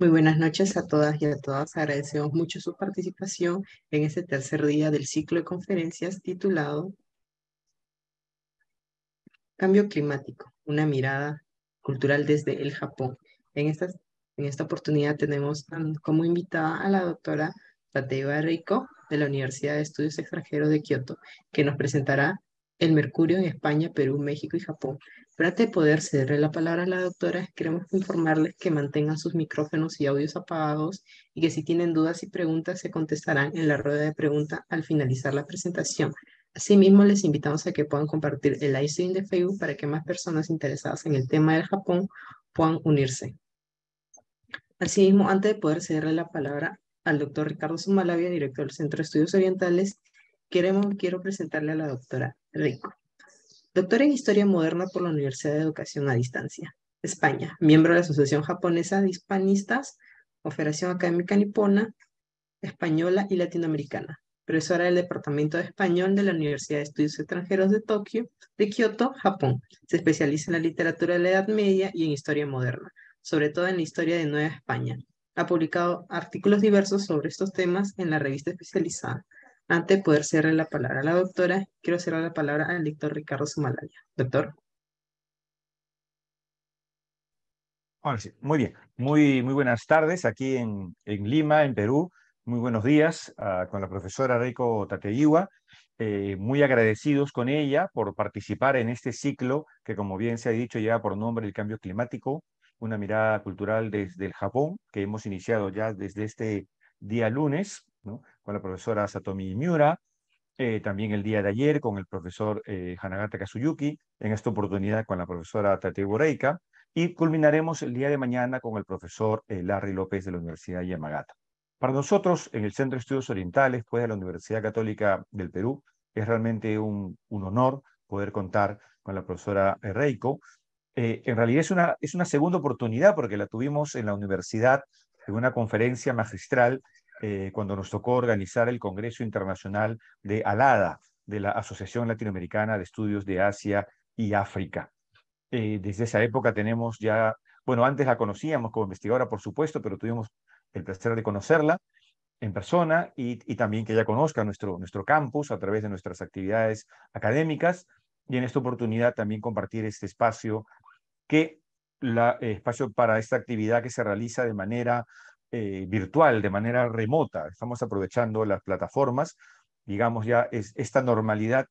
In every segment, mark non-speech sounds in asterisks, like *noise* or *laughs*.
Muy buenas noches a todas y a todas. Agradecemos mucho su participación en este tercer día del ciclo de conferencias titulado Cambio climático, una mirada cultural desde el Japón. En esta, en esta oportunidad tenemos como invitada a la doctora Tateba Rico de la Universidad de Estudios Extranjeros de Kioto, que nos presentará el mercurio en España, Perú, México y Japón, para poder cederle la palabra a la doctora, queremos informarles que mantengan sus micrófonos y audios apagados y que si tienen dudas y preguntas se contestarán en la rueda de preguntas al finalizar la presentación. Asimismo, les invitamos a que puedan compartir el live de Facebook para que más personas interesadas en el tema del Japón puedan unirse. Asimismo, antes de poder cederle la palabra al doctor Ricardo Sumalavia, director del Centro de Estudios Orientales, queremos, quiero presentarle a la doctora Rico doctor en Historia Moderna por la Universidad de Educación a Distancia, España, miembro de la Asociación Japonesa de Hispanistas, operación Académica Nipona, Española y Latinoamericana, profesora del Departamento de Español de la Universidad de Estudios Extranjeros de Tokio, de Kioto, Japón. Se especializa en la literatura de la Edad Media y en historia moderna, sobre todo en la historia de Nueva España. Ha publicado artículos diversos sobre estos temas en la revista especializada antes de poder cerrar la palabra a la doctora, quiero cerrar la palabra al doctor Ricardo Sumalaya. Doctor. Muy bien, muy, muy buenas tardes aquí en, Lima, en Perú. Muy buenos días ah, con la profesora Reiko Tateiwa. Eh, muy agradecidos con ella por participar en este ciclo que, como bien se ha dicho, lleva por nombre el cambio climático, una mirada cultural desde el Japón, que hemos iniciado ya desde este día lunes con la profesora Satomi Miura, eh, también el día de ayer con el profesor eh, Hanagata Kazuyuki, en esta oportunidad con la profesora Tate Boreika, y culminaremos el día de mañana con el profesor eh, Larry López de la Universidad de Yamagata. Para nosotros, en el Centro de Estudios Orientales, pues de la Universidad Católica del Perú, es realmente un, honor poder contar con la profesora Reiko. en realidad es una, es una segunda oportunidad porque la tuvimos en la universidad en una conferencia magistral eh, cuando nos tocó organizar el Congreso Internacional de ALADA, de la Asociación Latinoamericana de Estudios de Asia y África. Eh, desde esa época tenemos ya, bueno, antes la conocíamos como investigadora, por supuesto, pero tuvimos el placer de conocerla en persona y, también que ella conozca nuestro, nuestro campus a través de nuestras actividades académicas y en esta oportunidad también compartir este espacio que la, eh, espacio para esta actividad que se realiza de manera eh, virtual, de manera remota. Estamos aprovechando las plataformas, digamos ya, esta normalidad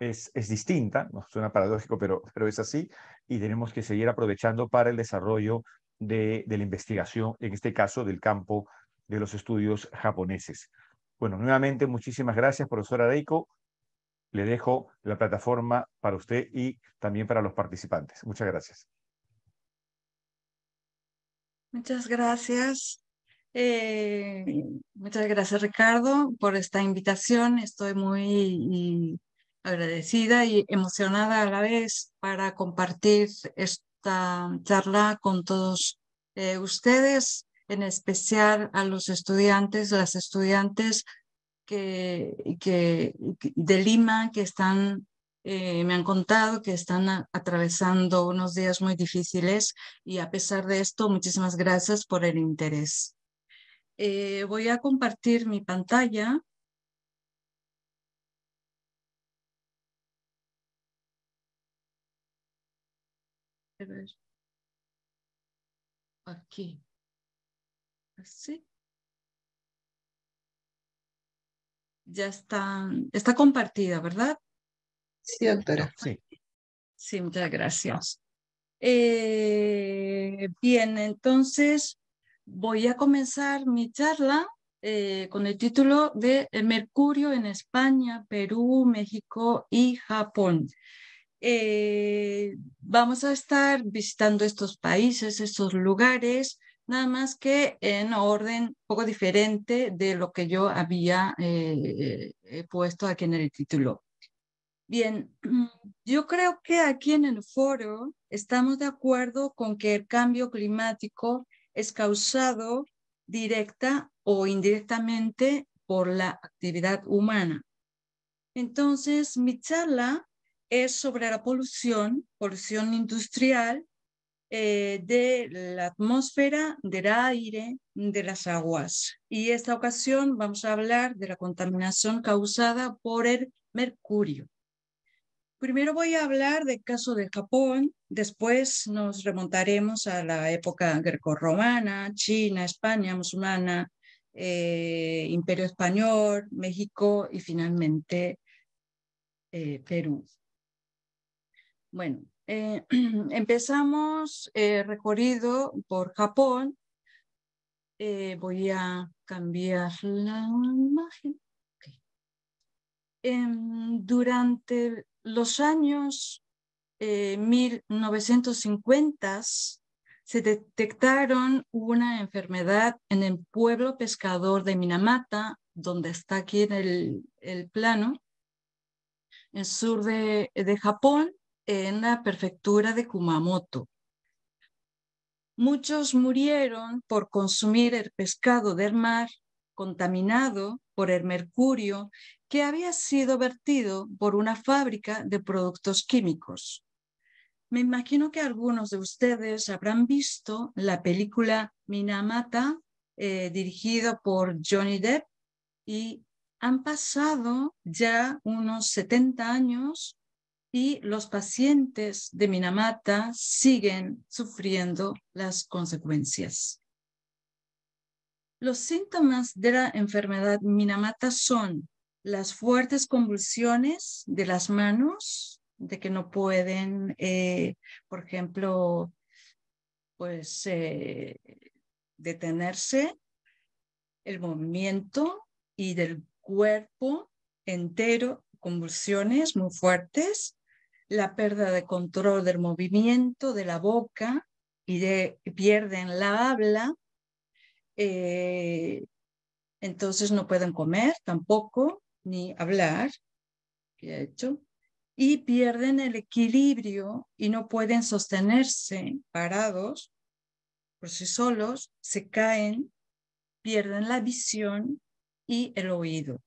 es, es, distinta, no suena paradójico, pero, pero es así, y tenemos que seguir aprovechando para el desarrollo de, de la investigación, en este caso del campo de los estudios japoneses. Bueno, nuevamente, muchísimas gracias, profesora Deiko. Le dejo la plataforma para usted y también para los participantes. Muchas gracias. Muchas gracias. Eh, muchas gracias Ricardo por esta invitación. Estoy muy agradecida y emocionada a la vez para compartir esta charla con todos eh, ustedes, en especial a los estudiantes, las estudiantes que, de Lima que están eh, me han contado que están atravesando unos días muy difíciles y a pesar de esto, muchísimas gracias por el interés. Eh, voy a compartir mi pantalla. Aquí. Ya está, está compartida, ¿verdad? Sí, doctora. Sí. Sí, muchas gracias. Eh, bien, entonces voy a comenzar mi charla eh, con el título de Mercurio en España, Perú, México y Japón. Eh, vamos a estar visitando estos países, estos lugares, nada más que en orden un poco diferente de lo que yo había eh, puesto aquí en el título. Bien, *clears throat* yo creo que aquí en el foro estamos de acuerdo con que el cambio climático es causado directa o indirectamente por la actividad humana. Entonces, mi charla es sobre la polución, polución industrial eh, de la atmósfera, del aire, de las aguas. Y esta ocasión vamos a hablar de la contaminación causada por el mercurio. Primero voy a hablar del caso de Japón, después nos remontaremos a la época grecorromana, China, España musulmana, eh, Imperio Español, México y finalmente eh, Perú. Bueno, eh, *clears throat* empezamos recorrido por Japón. voy a cambiar la imagen. Em, durante los años eh, 1950 se detectaron una enfermedad en el pueblo pescador de Minamata, donde está aquí en el, plano, en el sur de, de Japón, en la prefectura de Kumamoto. Muchos murieron por consumir el pescado del mar contaminado por el mercurio que había sido vertido por una fábrica de productos químicos. Me imagino que algunos de ustedes habrán visto la película Minamata, eh, dirigida por Johnny Depp, y han pasado ya unos 70 años y los pacientes de Minamata siguen sufriendo las consecuencias. Los síntomas de la enfermedad Minamata son las fuertes convulsiones de las manos, de que no pueden, eh, por ejemplo, pues eh, detenerse, el movimiento y del cuerpo entero, convulsiones muy fuertes, la pérdida de control del movimiento de la boca y de, pierden la habla, eh, entonces no pueden comer tampoco, ni hablar, y pierden el equilibrio y no pueden sostenerse parados por sí solos, se caen, pierden la visión y el oído.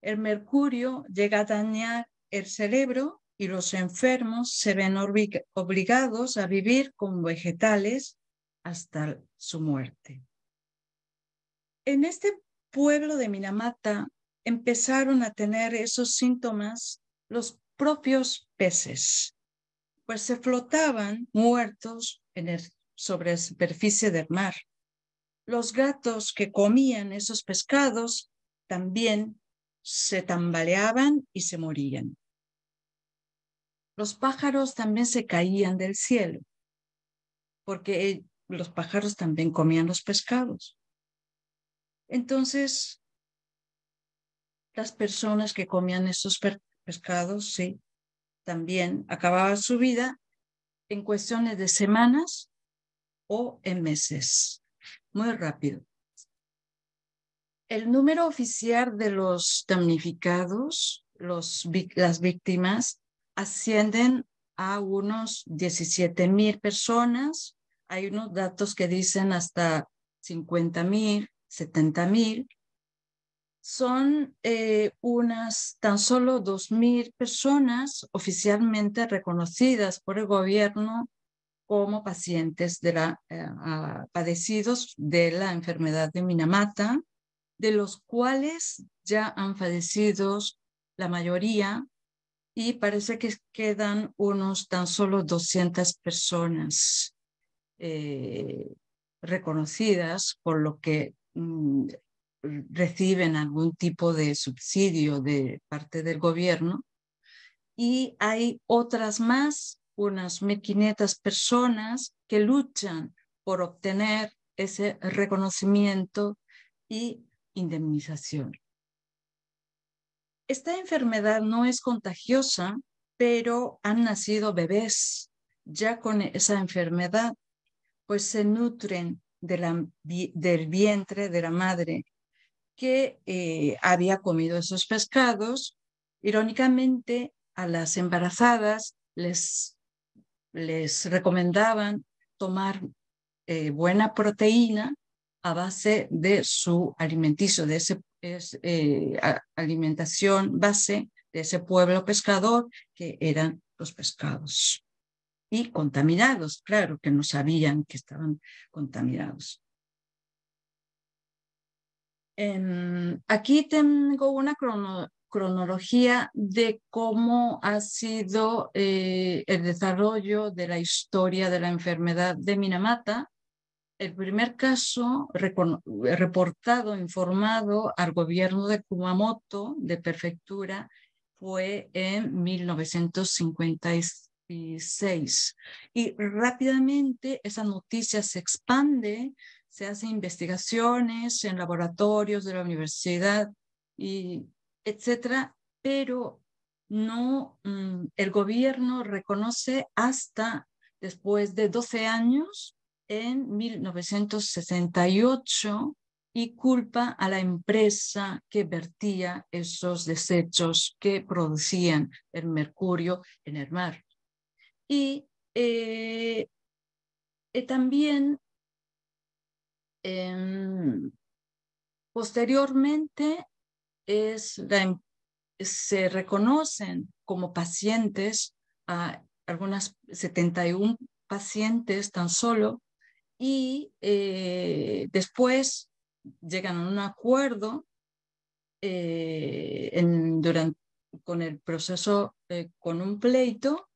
El mercurio llega a dañar el cerebro y los enfermos se ven obligados a vivir como vegetales hasta su muerte en este pueblo de Minamata empezaron a tener esos síntomas los propios peces, pues se flotaban muertos sobre la superficie del mar. Los gatos que comían esos pescados también se tambaleaban y se morían. Los pájaros también se caían del cielo, porque los pájaros también comían los pescados. Entonces, las personas que comían esos pescados, sí, también acababan su vida en cuestiones de semanas o en meses, muy rápido. El número oficial de los damnificados, los, las víctimas, ascienden a unos 17 mil personas. Hay unos datos que dicen hasta 50.000. 70.000, son eh, unas tan solo 2.000 personas oficialmente reconocidas por el gobierno como pacientes de la, eh, padecidos de la enfermedad de Minamata, de los cuales ya han fallecido la mayoría y parece que quedan unos tan solo 200 personas eh, reconocidas, por lo que Mm, reciben algún tipo de subsidio de parte del gobierno y hay otras más, unas 1.500 personas que luchan por obtener ese reconocimiento y indemnización. Esta enfermedad no es contagiosa, pero han nacido bebés ya con esa enfermedad, pues se nutren del vientre de la madre que eh, había comido esos pescados. Irónicamente, a las embarazadas les, les recomendaban tomar eh, buena proteína a base de su alimenticio, de esa eh, alimentación base de ese pueblo pescador que eran los pescados y contaminados, claro que no sabían que estaban contaminados. Em, aquí tengo una cronología de cómo ha sido eh, el desarrollo de la historia de la enfermedad de Minamata. El primer caso reportado, informado al gobierno de Kumamoto, de prefectura, fue en 1956 y rápidamente esa noticia se expande, se hacen investigaciones en laboratorios de la universidad, y etcétera, pero no, mm, el gobierno reconoce hasta después de 12 años, en 1968, y culpa a la empresa que vertía esos desechos que producían el mercurio en el mar. Y eh, eh, también em, posteriormente es em, se reconocen como pacientes a algunas 71 pacientes tan solo y eh, después llegan a un acuerdo en, durante, con el proceso, con un pleito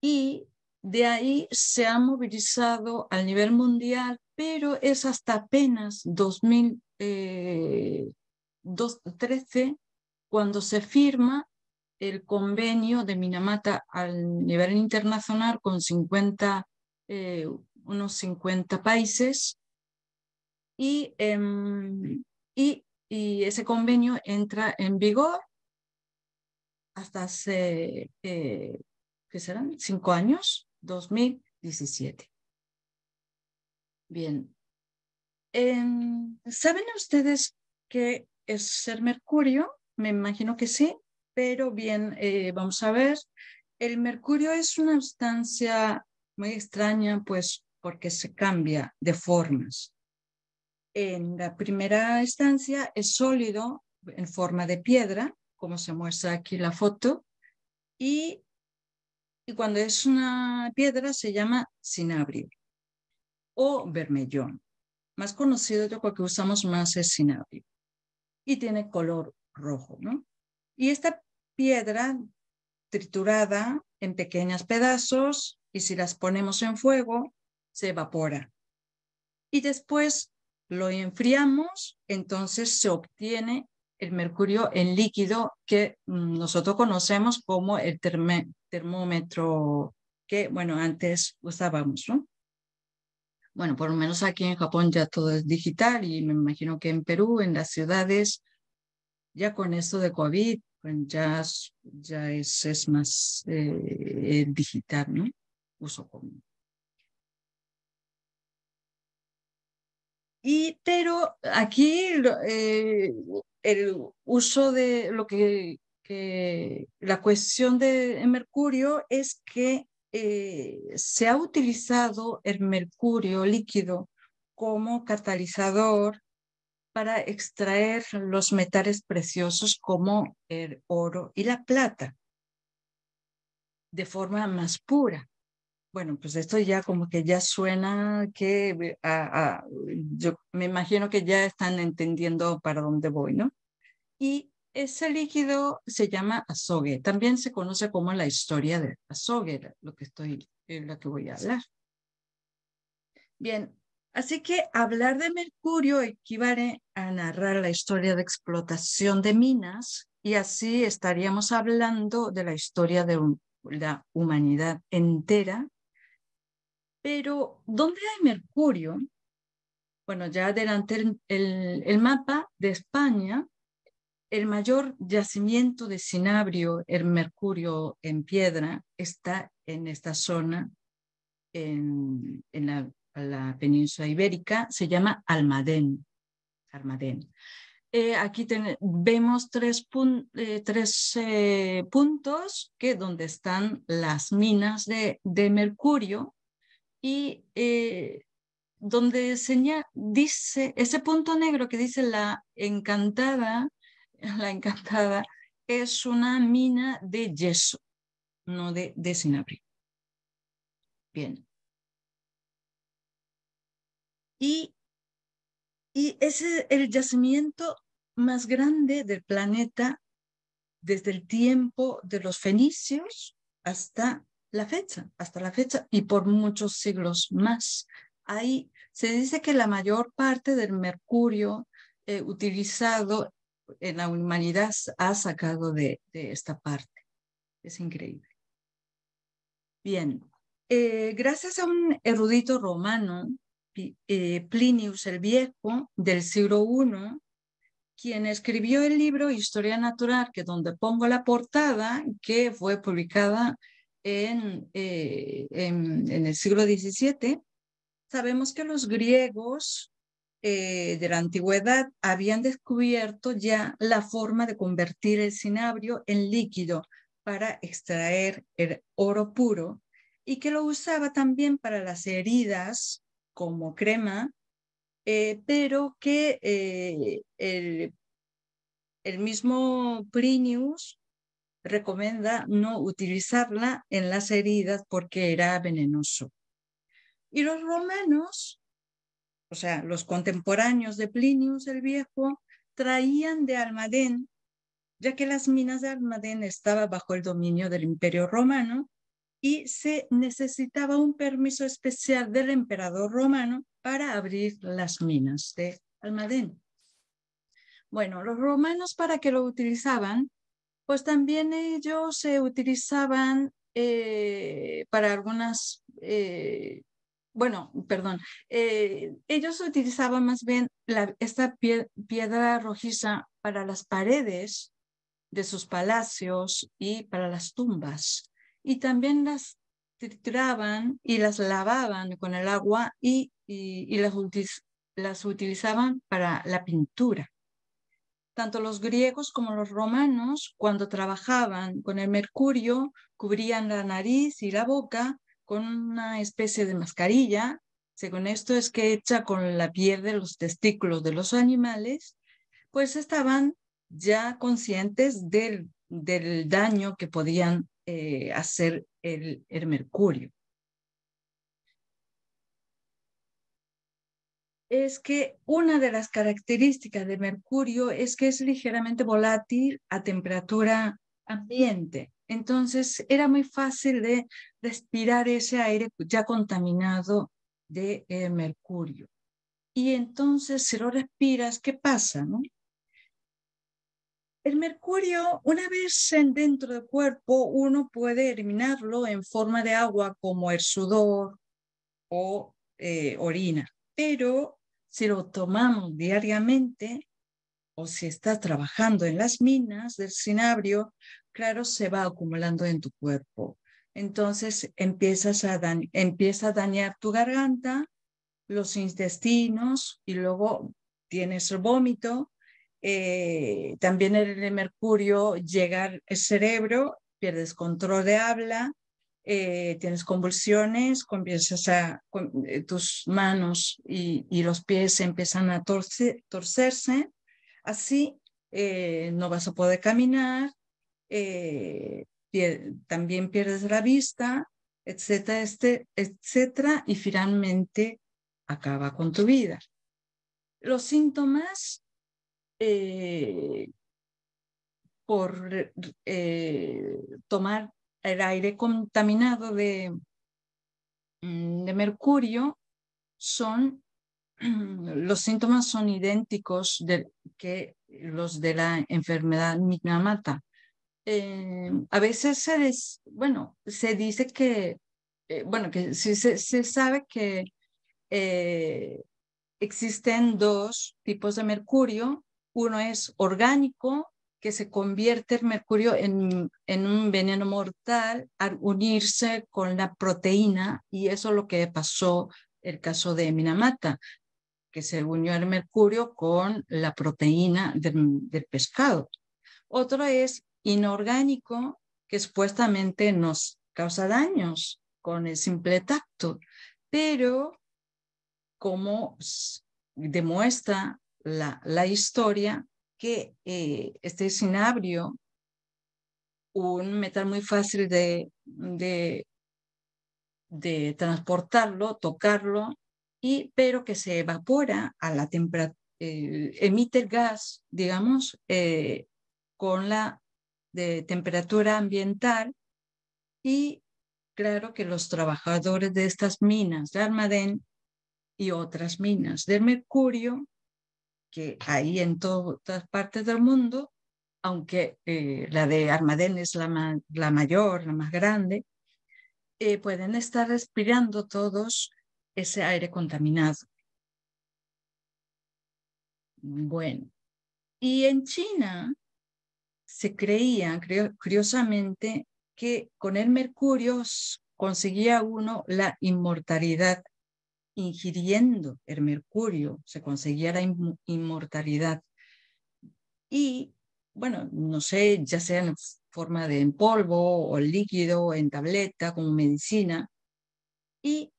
y de ahí se ha movilizado al nivel mundial, pero es hasta apenas 2013 eh, cuando se firma el convenio de Minamata al nivel internacional con 50, eh, unos 50 países em, y, y, ese convenio entra en vigor hasta hace eh, que serán cinco años, 2017. Bien. Em, ¿Saben ustedes qué es ser mercurio? Me imagino que sí, pero bien, eh, vamos a ver. El mercurio es una sustancia muy extraña, pues porque se cambia de formas. En la primera instancia es sólido en forma de piedra, como se muestra aquí la foto, y y cuando es una piedra se llama cinabrio o vermellón. Más conocido yo creo que usamos más es cinabrio y tiene color rojo, ¿no? Y esta piedra triturada en pequeños pedazos y si las ponemos en fuego se evapora. Y después lo enfriamos, entonces se obtiene el mercurio en líquido que mm, nosotros conocemos como el termómetro que, bueno, antes usábamos, ¿no? Bueno, por lo menos aquí en Japón ya todo es digital y me imagino que en Perú, en las ciudades, ya con esto de COVID, pues ya, ya es, es más eh, eh, digital, ¿no? Uso común. Y pero aquí eh, el uso de lo que, la cuestión de mercurio es que eh, se ha utilizado el mercurio líquido como catalizador para extraer los metales preciosos como el oro y la plata de forma más pura. Bueno, pues esto ya como que ya suena que me imagino que ya están entendiendo para dónde voy, ¿no? Y ese líquido se llama azogue. También se conoce como la historia de azogue, lo que estoy, eh, lo que voy a hablar. Bien, así que hablar de mercurio equivale a narrar la historia de explotación de minas y así estaríamos hablando de la historia de la humanidad entera pero, ¿dónde hay mercurio? Bueno, ya adelante el, mapa de España, el mayor yacimiento de cinabrio, el mercurio en piedra, está en esta zona, en, la, península ibérica, se llama Almadén. Eh, aquí vemos tres, eh, tres eh, puntos que donde están las minas de mercurio y eh, donde señala, dice, ese punto negro que dice la encantada, *laughs* la encantada, es una mina de yeso, no de, de Bien. Y, y ese es el yacimiento más grande del planeta desde el tiempo de los fenicios hasta la fecha, hasta la fecha y por muchos siglos más. Ahí se dice que la mayor parte del mercurio eh, utilizado en la humanidad ha sacado de, de esta parte. Es increíble. Bien, eh, gracias a un erudito romano, eh, Plinius el Viejo, del siglo I, quien escribió el libro Historia Natural, que donde pongo la portada, que fue publicada eh, en, el siglo XVII, sabemos que los griegos eh, de la antigüedad habían descubierto ya la forma de convertir el cinabrio en líquido para extraer el oro puro y que lo usaba también para las heridas como crema, eh, pero que el, mismo Prinius recomienda no utilizarla en las heridas porque era venenoso. Y los romanos, o sea, los contemporáneos de Plinius el Viejo, traían de Almadén, ya que las minas de Almadén estaban bajo el dominio del Imperio Romano y se necesitaba un permiso especial del emperador romano para abrir las minas de Almadén. Bueno, los romanos para que lo utilizaban pues también ellos se utilizaban eh, para algunas, eh, bueno, perdón, eh, ellos utilizaban más bien esta piedra rojiza para las paredes de sus palacios y para las tumbas. Y también las trituraban y las lavaban con el agua y, y las, las utilizaban para la pintura. Tanto los griegos como los romanos, cuando trabajaban con el mercurio, cubrían la nariz y la boca con una especie de mascarilla, según esto es que hecha con la piel de los testículos de los animales, pues estaban ya conscientes del, del daño que podían eh, hacer el mercurio. es que una de las características de Mercurio es que es ligeramente volátil a temperatura ambiente. Entonces era muy fácil de respirar ese aire ya contaminado de eh, Mercurio. Y entonces si lo respiras, ¿qué pasa? El mercurio, una vez dentro del cuerpo, uno puede eliminarlo en forma de agua como el sudor o eh, orina, pero si lo tomamos diariamente o si estás trabajando en las minas del cinabrio, claro, se va acumulando en tu cuerpo. Entonces empiezas a empieza a dañar tu garganta, los intestinos y luego tienes el vómito. Eh, también el mercurio llega al cerebro, pierdes control de habla, eh, tienes convulsiones, comienzas a, eh, tus manos y, los pies empiezan a torcerse, así eh, no vas a poder caminar, también pierdes la vista, etcétera, este, etcétera, y finalmente acaba con tu vida. Los síntomas por tomar el aire contaminado de, mm, mercurio son *clears throat* los síntomas son idénticos de, que los de la enfermedad minamata. Eh, a veces se, bueno, se dice que, eh, bueno, que se, se, sabe que eh, existen dos tipos de mercurio. Uno es orgánico que se convierte el mercurio en, un veneno mortal al unirse con la proteína y eso es lo que pasó el caso de Minamata, que se unió el mercurio con la proteína del, pescado. Otro es inorgánico que supuestamente nos causa daños con el simple tacto, pero como demuestra la, la historia, que eh, este sinabrio, un metal muy fácil de, de, transportarlo, tocarlo, y, pero que se evapora a la temperatura, eh, emite el gas, digamos, eh, con la de temperatura ambiental y claro que los trabajadores de estas minas de Armadén y otras minas del mercurio que hay en todas partes del mundo, aunque eh, la de Armadén es la, mayor, la más grande, eh, pueden estar respirando todos ese aire contaminado. Bueno, y en China se creía, curiosamente, que con el mercurio conseguía uno la inmortalidad ingiriendo el mercurio, se conseguía la inmortalidad. Y bueno, no sé, ya sea en forma de en polvo o líquido, o en tableta, como medicina. Y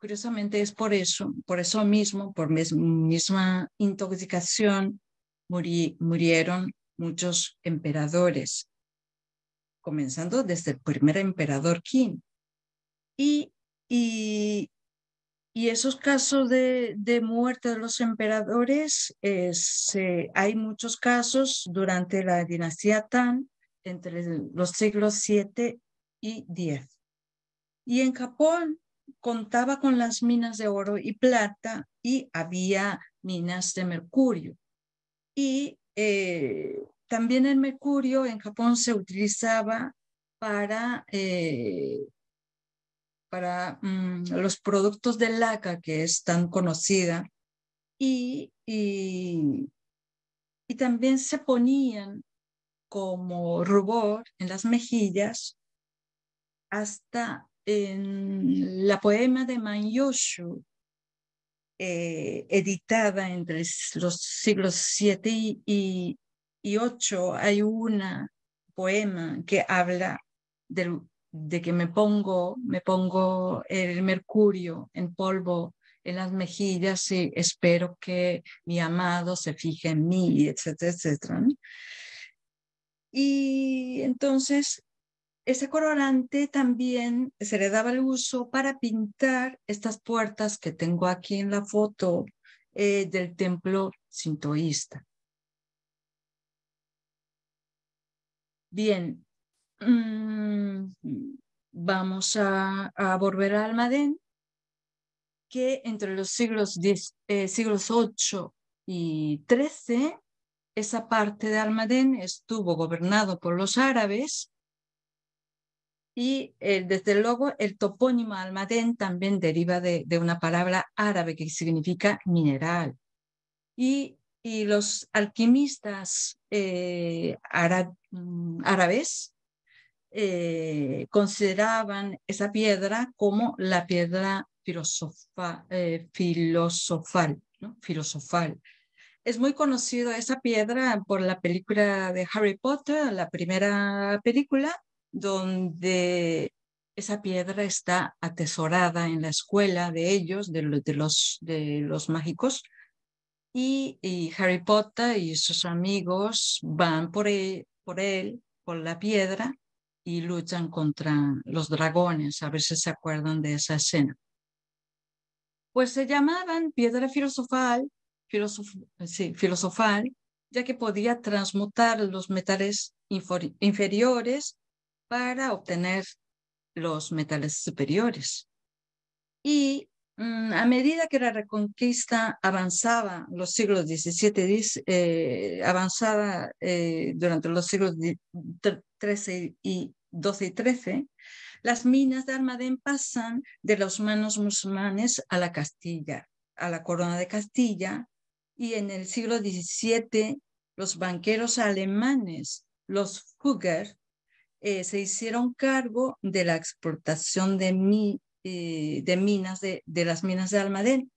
curiosamente es por eso, por eso mismo, por misma intoxicación, murieron muchos emperadores, comenzando desde el primer emperador Qin. y y esos casos de, de muerte de los emperadores, eh, hay muchos casos durante la dinastía Tang, entre los siglos 7 y 10. Y en Japón contaba con las minas de oro y plata y había minas de mercurio. Y eh, también el mercurio en Japón se utilizaba para eh, para mm, los productos de laca que es tan conocida y, y, también se ponían como rubor en las mejillas hasta en la poema de Manyoshu, eh, editada entre los siglos 7 y, y 8, hay una poema que habla del de que me pongo, me pongo el mercurio en polvo en las mejillas y espero que mi amado se fije en mí, etcétera, etcétera. Y entonces, ese colorante también se le daba el uso para pintar estas puertas que tengo aquí en la foto eh, del templo sintoísta. Bien, Mm, vamos a, volver a Almadén, que entre los siglos, 8 eh, y 13, esa parte de Almadén estuvo gobernado por los árabes y eh, desde luego el topónimo Almadén también deriva de, una palabra árabe que significa mineral. Y, los alquimistas eh, mm, árabes eh, consideraban esa piedra como la piedra eh, filosofal, filosofal. Es muy conocida esa piedra por la película de Harry Potter, la primera película, donde esa piedra está atesorada en la escuela de ellos, de, los, de los mágicos, y, Harry Potter y sus amigos van por e, por él, por la piedra, y luchan contra los dragones. A veces se acuerdan de esa escena. Pues se llamaban piedra filosofal, filosofal, ya que podía transmutar los metales inferiores para obtener los metales superiores. Y mm, a medida que la reconquista avanzaba, los siglos XVII eh, avanzaba eh, durante los siglos XIII y 12 y 13, las minas de Almadén pasan de las manos musulmanes a la Castilla, a la corona de Castilla, y en el siglo XVII los banqueros alemanes, los Fugger, eh, se hicieron cargo de la exportación de, eh, minas de, de, las minas de Almadén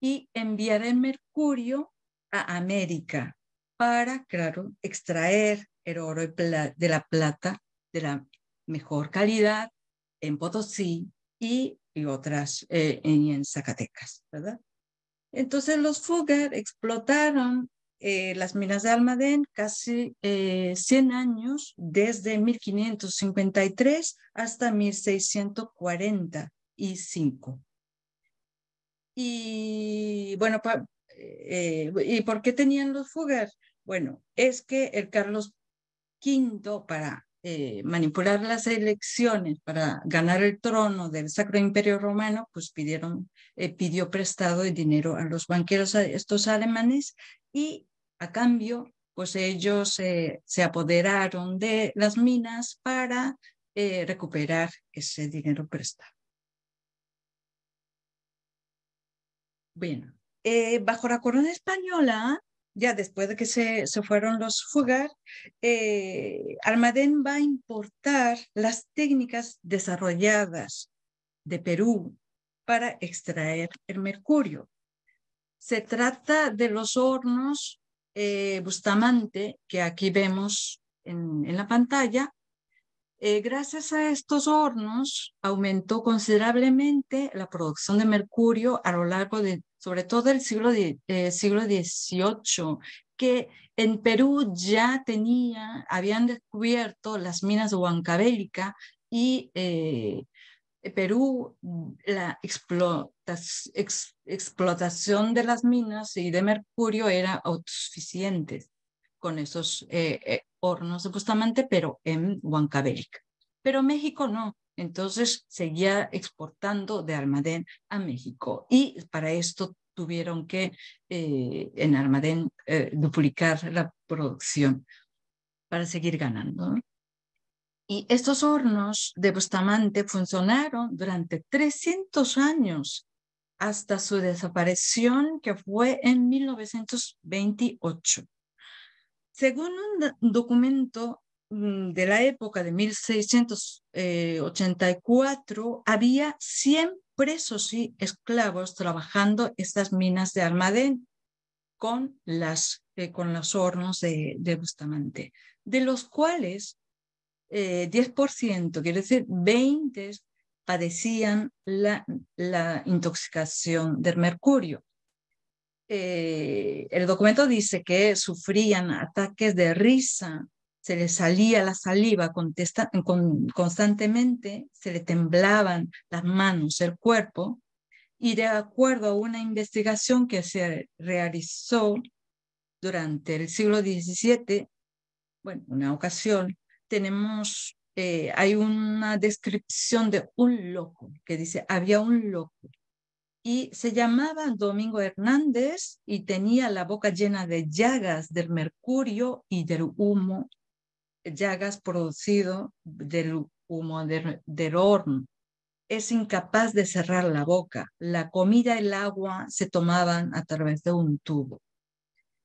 y enviar el mercurio a América para, claro, extraer el oro de la plata de la mejor calidad en Potosí y, otras eh, en, Zacatecas, ¿verdad? Entonces los Fugger explotaron eh, las minas de Almadén casi 100 eh, años, desde 1553 hasta 1645. Y bueno, ¿y por qué tenían los Fugger? Bueno, es que el Carlos V, para eh, manipular las elecciones para ganar el trono del Sacro Imperio Romano, pues pidieron, eh, pidió prestado el dinero a los banqueros, a estos alemanes, y a cambio, pues ellos se apoderaron de las minas para eh, recuperar ese dinero prestado. Bueno, bajo la corona española, ya después de que se, fueron los fugas, eh, va a importar las técnicas desarrolladas de Perú para extraer el mercurio. Se trata de los hornos eh, Bustamante, que aquí vemos en, la pantalla. Eh, gracias a estos hornos aumentó considerablemente la producción de mercurio a lo largo de sobre todo el siglo, eh, siglo XVIII, que en Perú ya tenía, habían descubierto las minas de Huancavelica y eh, Perú, la explotación, de las minas y de mercurio era autosuficiente con esos eh, hornos justamente, pero en huancabélica, Pero México no. Entonces seguía exportando de Armadén a México y para esto tuvieron que eh, en Armadén eh, duplicar la producción para seguir ganando. Y estos hornos de Bustamante funcionaron durante 300 años hasta su desaparición que fue en 1928. Según un documento Mm, de la época de 1684 eh, había 100 presos y esclavos trabajando estas minas de Almadén con, las, eh, con los hornos de, Bustamante, de los cuales 10%, eh, quiere decir 20, padecían la, intoxicación del mercurio. el documento dice que sufrían ataques de risa, se le salía la saliva constantemente, se le temblaban las manos, el cuerpo, y de acuerdo a una investigación que se realizó durante el siglo XVII, bueno, una ocasión, tenemos, eh, hay una descripción de un loco, que dice, había un loco, y se llamaba Domingo Hernández y tenía la boca llena de llagas del mercurio y del humo llagas producido del humo del horno. Es incapaz de cerrar la boca. La comida y el agua se tomaban a través de un tubo.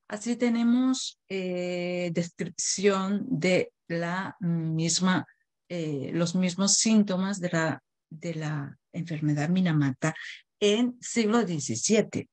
Así tenemos eh, descripción de la misma, eh, los mismos síntomas de la, de la enfermedad Minamata en siglo XVII.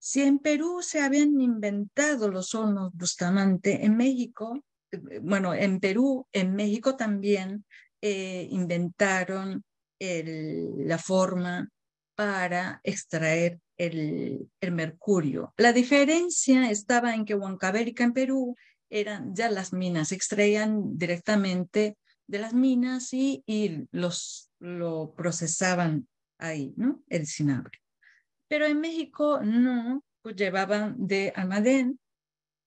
Si en Perú se habían inventado los hornos Bustamante, en México eh, bueno, en Perú, en México también eh, inventaron el, la forma para extraer el, mercurio. La diferencia estaba en que Huancabérica, en Perú eran ya las minas, se extraían directamente de las minas y, los, lo procesaban ahí, ¿no? El cinabrio. Pero en México no, pues llevaban de almadén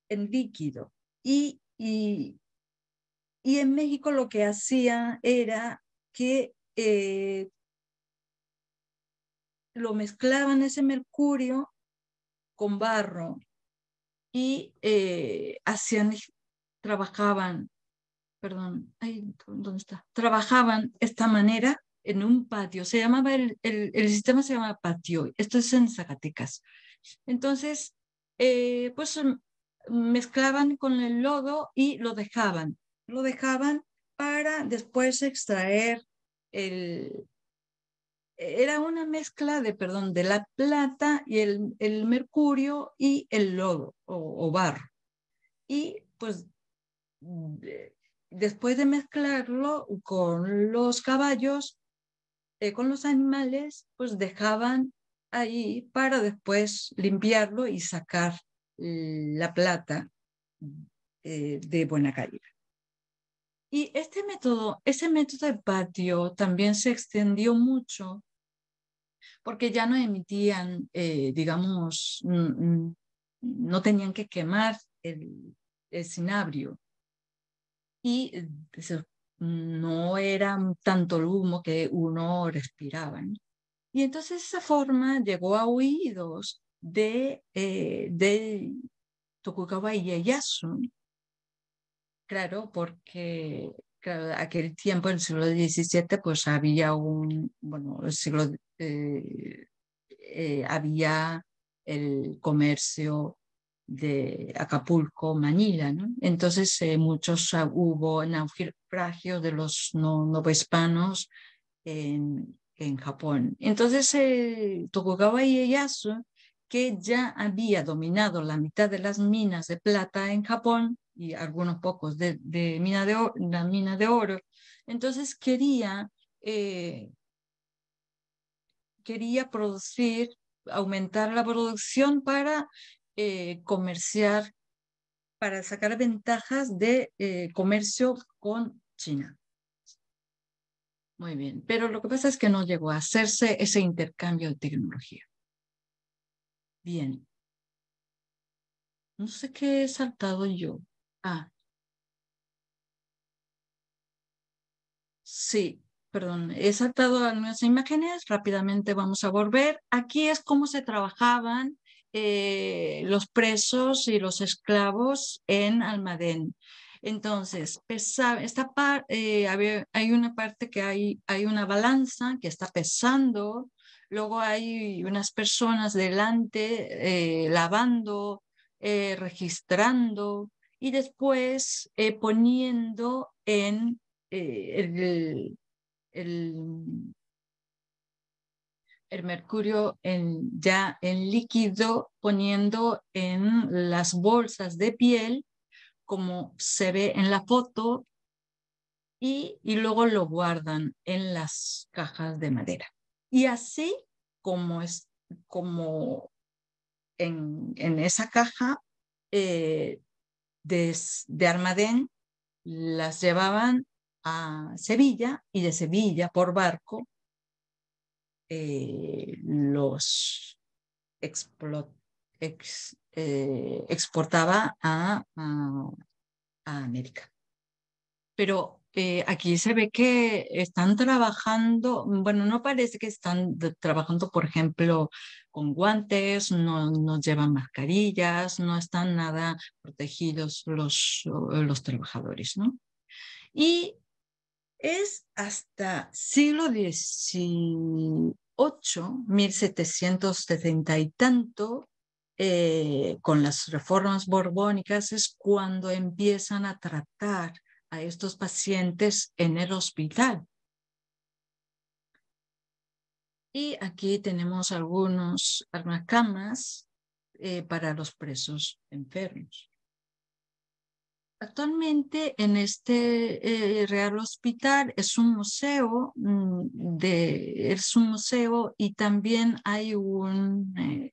en líquido y y, en México lo que hacían era que eh, lo mezclaban ese mercurio con barro y eh, hacían, trabajaban, perdón, ay, ¿dónde está? Trabajaban esta manera en un patio, se llamaba, el, sistema se llama patio, esto es en Zacatecas. Entonces, eh, pues mezclaban con el lodo y lo dejaban. Lo dejaban para después extraer el... Era una mezcla de, perdón, de la plata y el, mercurio y el lodo o, barro. Y pues después de mezclarlo con los caballos, eh, con los animales, pues dejaban ahí para después limpiarlo y sacar la plata eh, de buena calidad. Y este método, ese método de patio también se extendió mucho porque ya no emitían, eh, digamos, mm, mm, no tenían que quemar el, sinabrio y eh, no era tanto el humo que uno respiraba. Y entonces esa forma llegó a oídos de, eh, Tokugawa Ieyasu, claro, porque aquel tiempo, en el siglo XVII, pues había un, bueno, el siglo, eh, eh, había el comercio de Acapulco, Manila, ¿no? Entonces muchos ah, hubo hubo naufragios de los no, novohispanos en Japón. Entonces Tokugawa Ieyasu que ya había dominado la mitad de las minas de plata en Japón y algunos pocos de, mina de, la mina de oro. Entonces quería, eh, quería producir, aumentar la producción para eh, comerciar, para sacar ventajas de eh, comercio con China. Muy bien, pero lo que pasa es que no llegó a hacerse ese intercambio de tecnología. Bien. No sé qué he saltado yo. Ah. Sí, perdón, he saltado algunas imágenes, rápidamente vamos a volver. Aquí es cómo se trabajaban eh, los presos y los esclavos en Almadén. Entonces, esta eh, hay una parte que hay, hay una balanza que está pesando Luego hay unas personas delante eh, lavando, eh, registrando y después eh, poniendo en el, mercurio en, ya en líquido, poniendo en las bolsas de piel, como se ve en la foto, y luego lo guardan en las cajas de madera. Y así como, es, como en, esa caja eh, de, Armadén las llevaban a Sevilla y de Sevilla por barco eh, los eh, exportaba a, América. Pero eh, aquí se ve que están trabajando, mm, bueno, no parece que están trabajando, por ejemplo, con guantes, no, llevan mascarillas, no están nada protegidos los, los trabajadores, ¿no? Y es hasta siglo XVIII, 1770 y tanto, eh, con las reformas borbónicas, es cuando empiezan a tratar a estos pacientes en el hospital. Y aquí tenemos algunos, algunas camas eh, para los presos enfermos. Actualmente en este eh, Real Hospital es un museo mm, de, es un museo y también hay un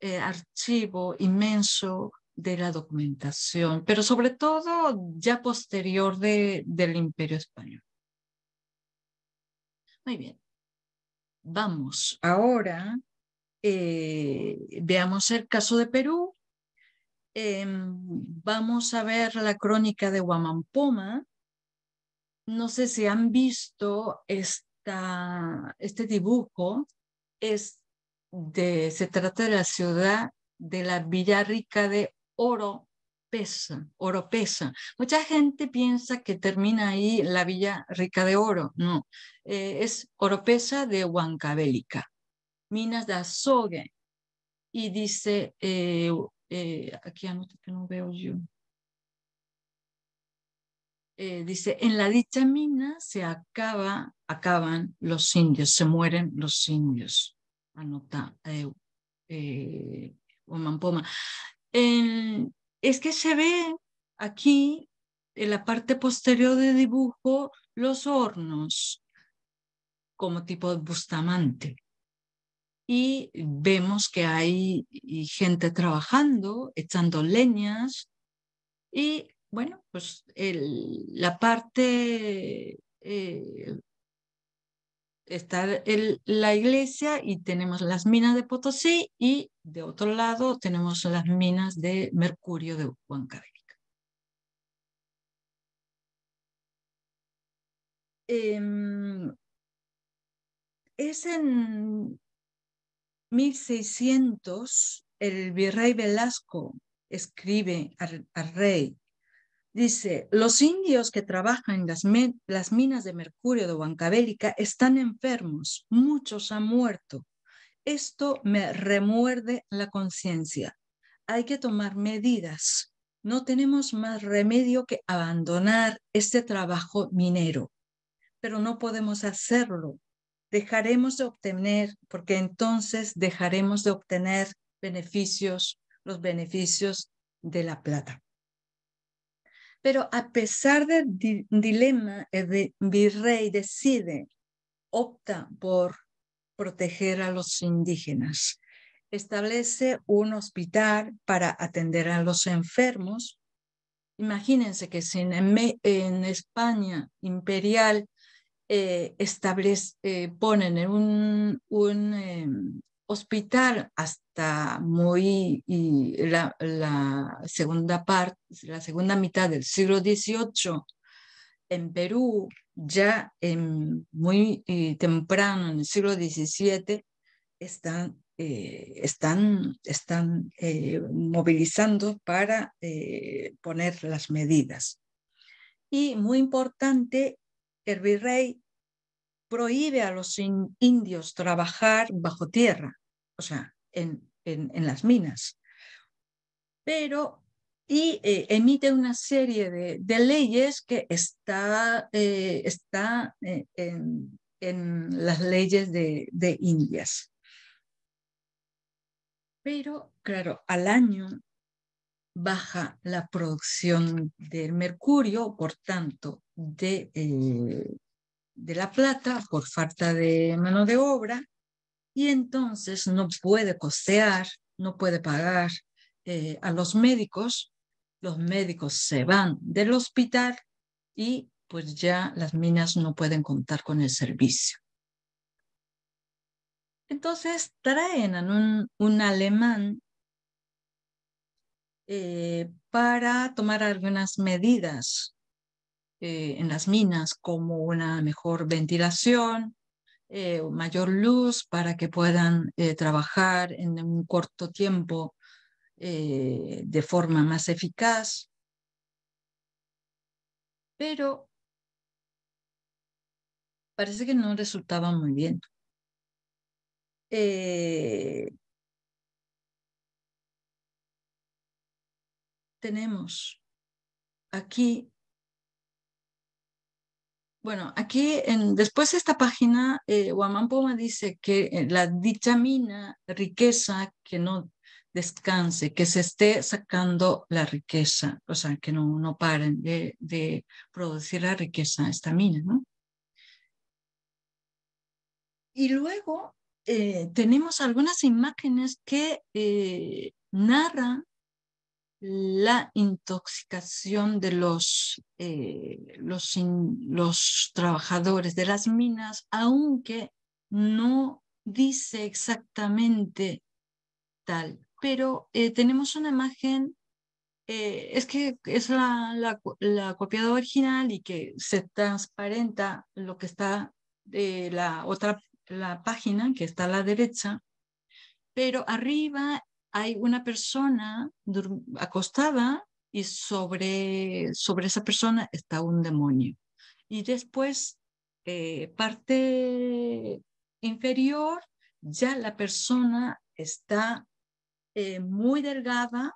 eh, archivo inmenso de la documentación, pero sobre todo ya posterior de, del Imperio Español. Muy bien. Vamos, ahora eh, veamos el caso de Perú. Eh, vamos a ver la crónica de Huamampoma. No sé si han visto esta, este dibujo. Es de, se trata de la ciudad de la Villa Rica de oro pesa, oro pesa. Mucha gente piensa que termina ahí la villa rica de oro, no, eh, es oropesa de Huancabélica, minas de azogue. Y dice, eh, eh, aquí anota que no veo yo. Eh, dice, en la dicha mina se acaba, acaban los indios, se mueren los indios. Anota Poma es que se ve aquí, en la parte posterior del dibujo, los hornos como tipo de Bustamante. Y vemos que hay gente trabajando, echando leñas. Y bueno, pues el, la parte eh, está la iglesia y tenemos las minas de Potosí y de otro lado tenemos las minas de mercurio de Juan em, es en 1600 el virrey Velasco escribe al rey Dice, los indios que trabajan en las, minas de mercurio de Huancabélica están enfermos, muchos han muerto. Esto me remuerde la conciencia. Hay que tomar medidas. No tenemos más remedio que abandonar este trabajo minero, pero no podemos hacerlo. Dejaremos de obtener, porque entonces dejaremos de obtener beneficios, los beneficios de la plata. Pero a pesar del dilema, el eh, virrey decide, opta por proteger a los indígenas. Establece un hospital para atender a los enfermos. Imagínense que si en, España imperial eh, eh, ponen un, un em, hospital hasta muy la, segunda parte, la segunda mitad del siglo XVIII en Perú, ya en muy eh, temprano en el siglo XVII, eh, están, están, están eh, movilizando para poner las medidas. Y muy importante, el virrey prohíbe a los indios trabajar bajo tierra o sea, en, en, las minas. Pero, y eh, emite una serie de, leyes que está, eh, está eh, en, las leyes de, Indias. Pero, claro, al año baja la producción del mercurio, por tanto, de, de, la plata por falta de mano de obra y entonces no puede costear, no puede pagar eh, a los médicos, los médicos se van del hospital y pues ya las minas no pueden contar con el servicio. Entonces traen a un, alemán eh, para tomar algunas medidas eh, en las minas, como una mejor ventilación, eh, mayor luz para que puedan eh, trabajar en un corto tiempo eh, de forma más eficaz. Pero parece que no resultaba muy bien. tenemos aquí bueno, aquí después de esta página, eh, Poma dice que eh, la dicha mina riqueza que no descanse, que se esté sacando la riqueza, o sea, que no, no paren de, producir la riqueza, esta mina, ¿no? Y luego eh, tenemos algunas imágenes que eh, narran la intoxicación de los, eh, los, trabajadores de las minas, aunque no dice exactamente tal, pero eh, tenemos una imagen, eh, es que es la, la, copiada original y que se transparenta lo que está de la otra la página que está a la derecha, pero arriba hay una persona acostada y sobre, sobre esa persona está un demonio. Y después, eh, parte inferior, ya la persona está eh, muy delgada.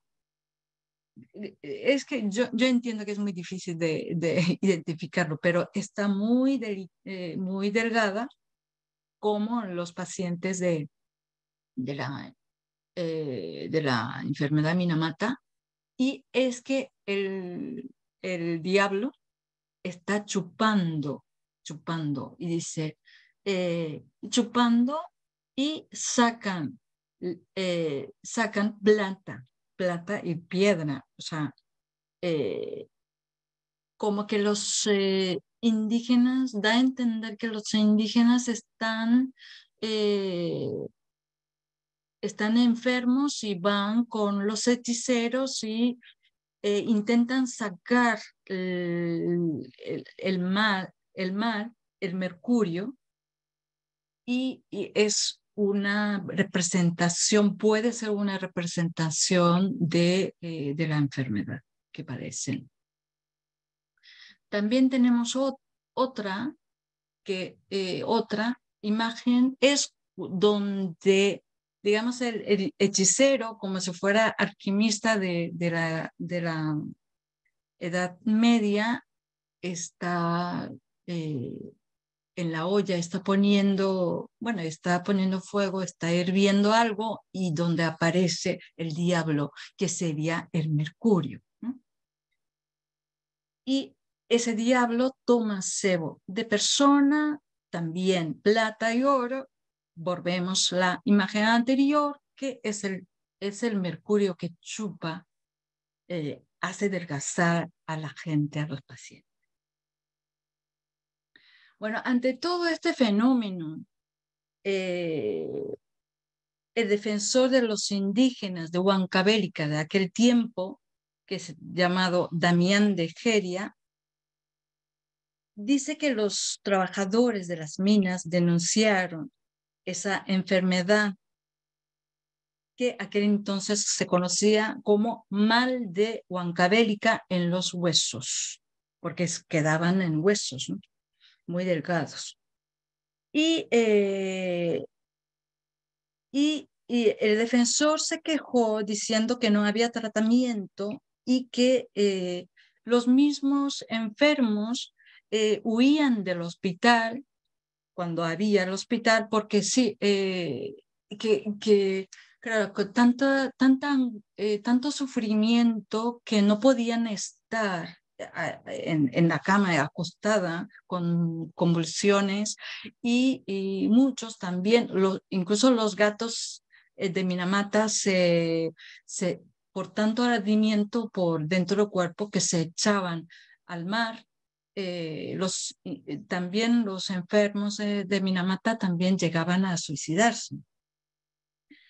Eh, es que yo, yo, entiendo que es muy difícil de, *laughs* identificarlo, pero está muy, muy delgada como los pacientes de, de la eh, de la enfermedad Minamata, y es que el, diablo está chupando, chupando, y dice, eh, chupando y sacan, eh, sacan plata, plata y piedra, o sea, como que los indígenas, da a entender que los indígenas están están enfermos y van con los hechiceros y eh, intentan sacar el, el, el, mal, el mal, el mercurio, y, es una representación, puede ser una representación de, eh, la enfermedad que padecen. También tenemos otra, que, eh, otra imagen, es donde digamos, el, hechicero como si fuera alquimista de, la, de la Edad Media, está eh, en la olla, está poniendo, bueno, está poniendo fuego, está hirviendo algo y donde aparece el diablo, que sería el mercurio. Y ese diablo toma cebo de persona, también plata y oro, volvemos la imagen anterior, que es el, es el mercurio que chupa, eh, hace adelgazar a la gente, a los pacientes. Bueno, ante todo este fenómeno, eh, el defensor de los indígenas de Huancabélica de aquel tiempo, que es llamado Damián de Geria, dice que los trabajadores de las minas denunciaron esa enfermedad que aquel entonces se conocía como mal de huancabélica en los huesos, porque quedaban en huesos muy delgados. Eh, y, y, el defensor se quejó diciendo que no había tratamiento y que eh, los mismos enfermos eh, huían del hospital cuando había el hospital, porque sí, eh, que, claro, con tanta, eh, tanto sufrimiento que no podían estar en, la cama acostada con convulsiones y, muchos también, los, incluso los gatos eh, de Minamata se, se, por tanto ardimiento por dentro del cuerpo que se echaban al mar eh, los, eh, también los enfermos de Minamata también llegaban a suicidarse.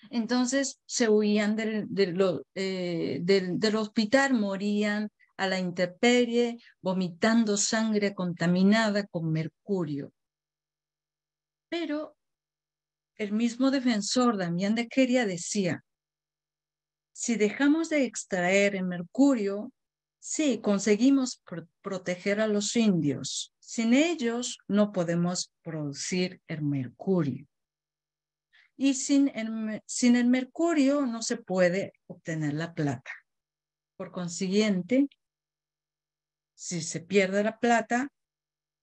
Entonces se huían eh, del, hospital, morían a la intemperie, vomitando sangre contaminada con mercurio. Pero el mismo defensor Damián de Queria decía, si dejamos de extraer el mercurio, Sí, conseguimos proteger a los indios. Sin ellos no podemos producir el mercurio. Y sin sin el mercurio no se puede obtener la plata. Por consiguiente, si se pierde la plata,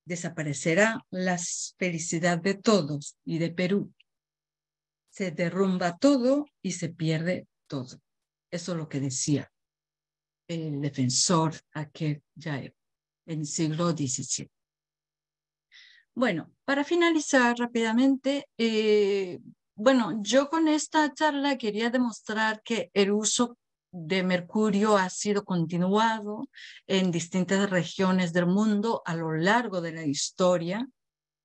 desaparecerá la felicidad de todos y de Perú. Se derrumba todo y se pierde todo. Eso es lo que decía el defensor aquel ya en el siglo XVII. Bueno, para finalizar rápidamente, eh, bueno, yo con esta charla quería demostrar que el uso de mercurio ha sido continuado en distintas regiones del mundo a lo largo de la historia,